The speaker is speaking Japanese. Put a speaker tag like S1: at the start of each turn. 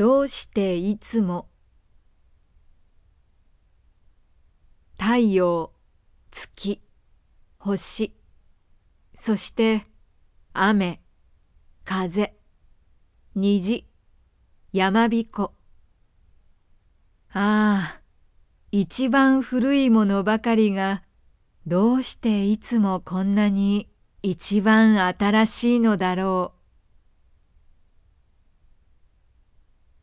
S1: どうしていつも太陽月星そして雨風虹山彦ああ一番古いものばかりがどうしていつもこんなに一番新しいのだろう